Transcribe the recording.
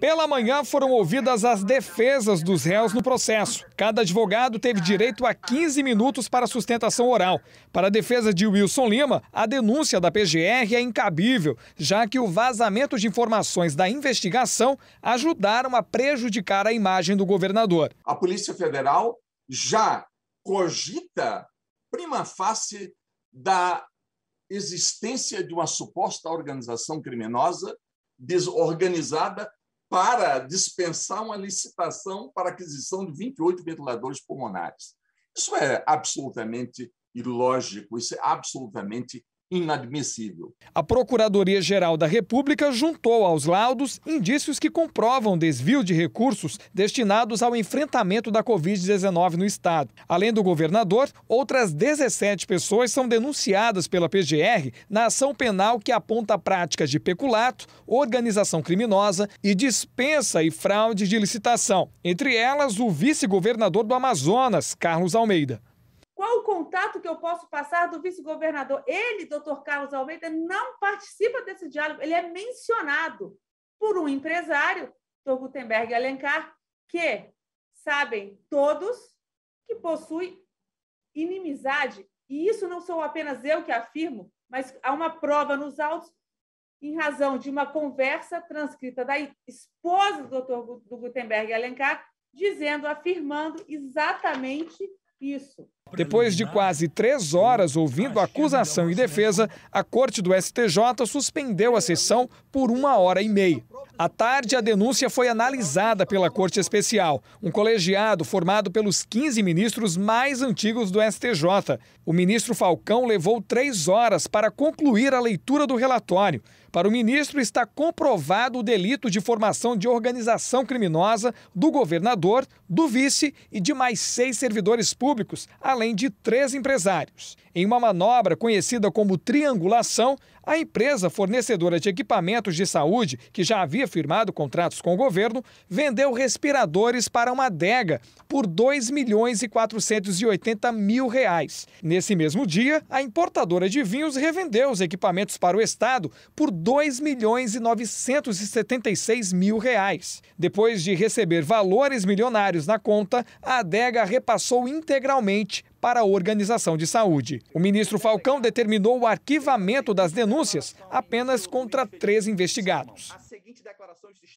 Pela manhã foram ouvidas as defesas dos réus no processo. Cada advogado teve direito a 15 minutos para sustentação oral. Para a defesa de Wilson Lima, a denúncia da PGR é incabível, já que o vazamento de informações da investigação ajudaram a prejudicar a imagem do governador. A Polícia Federal já cogita prima facie da existência de uma suposta organização criminosa desorganizada para dispensar uma licitação para aquisição de 28 ventiladores pulmonares. Isso é absolutamente ilógico, isso é absolutamente inadmissível. A Procuradoria-Geral da República juntou aos laudos indícios que comprovam desvio de recursos destinados ao enfrentamento da Covid-19 no estado. Além do governador, outras 17 pessoas são denunciadas pela PGR na ação penal que aponta práticas de peculato, organização criminosa e dispensa e fraude de licitação, entre elas o vice-governador do Amazonas, Carlos Almeida. Qual o contato que eu posso passar do vice-governador? Ele, doutor Carlos Almeida, não participa desse diálogo. Ele é mencionado por um empresário, doutor Gutenberg Alencar, que sabem todos que possui inimizade. E isso não sou apenas eu que afirmo, mas há uma prova nos autos em razão de uma conversa transcrita da esposa do Dr. do Gutenberg Alencar, dizendo, afirmando exatamente isso. Depois de quase três horas ouvindo a acusação e defesa, assim. a Corte do STJ suspendeu a sessão por uma hora e meia. À tarde, a denúncia foi analisada pela Corte Especial, um colegiado formado pelos 15 ministros mais antigos do STJ. O ministro Falcão levou três horas para concluir a leitura do relatório. Para o ministro, está comprovado o delito de formação de organização criminosa do governador, do vice e de mais seis servidores públicos, além de três empresários. Em uma manobra conhecida como triangulação, a empresa fornecedora de equipamentos de saúde, que já havia firmado contratos com o governo, vendeu respiradores para uma adega por 2 milhões e 480 mil reais. Nesse mesmo dia, a importadora de vinhos revendeu os equipamentos para o Estado por 2 milhões e 976 mil reais. Depois de receber valores milionários na conta, a adega repassou integralmente para a organização de saúde. O ministro Falcão determinou o arquivamento das denúncias apenas contra três investigados.